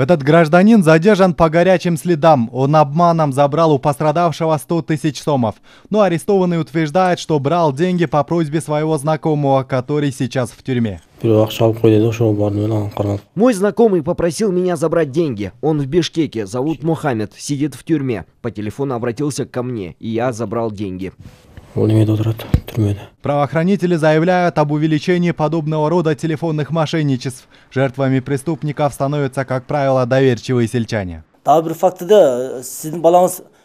Этот гражданин задержан по горячим следам. Он обманом забрал у пострадавшего 100 тысяч сомов. Но арестованный утверждает, что брал деньги по просьбе своего знакомого, который сейчас в тюрьме. Мой знакомый попросил меня забрать деньги. Он в Бишкеке, зовут Мухаммед, сидит в тюрьме. По телефону обратился ко мне, и я забрал деньги. Правоохранители заявляют об увеличении подобного рода телефонных мошенничеств. Жертвами преступников становятся, как правило, доверчивые сельчане.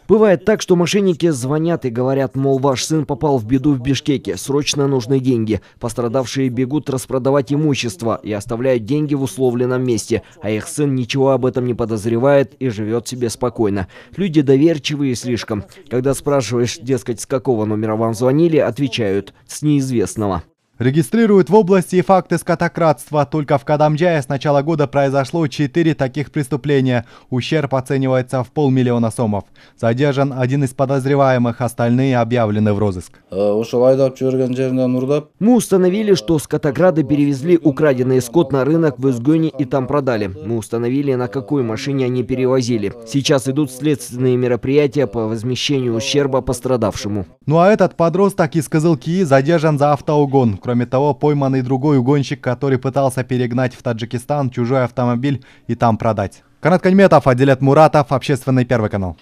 Бывает так, что мошенники звонят и говорят, мол, ваш сын попал в беду в Бишкеке, срочно нужны деньги. Пострадавшие бегут распродавать имущество и оставляют деньги в условленном месте, а их сын ничего об этом не подозревает и живет себе спокойно. Люди доверчивые слишком. Когда спрашиваешь, дескать, с какого номера вам звонили, отвечают «с неизвестного». Регистрируют в области факты скотократства. Только в Кадамджае с начала года произошло 4 таких преступления. Ущерб оценивается в полмиллиона сомов. Задержан один из подозреваемых, остальные объявлены в розыск. Э, Мы установили, что скотограды перевезли украденный скот на рынок в Изгоне и там продали. Мы установили, на какой машине они перевозили. Сейчас идут следственные мероприятия по возмещению ущерба пострадавшему. Ну а этот подросток из Кызылки задержан за автоугон. Кроме того, пойман и другой угонщик, который пытался перегнать в Таджикистан чужой автомобиль и там продать. Канат Каньметов, отделят Муратов, Общественный первый канал.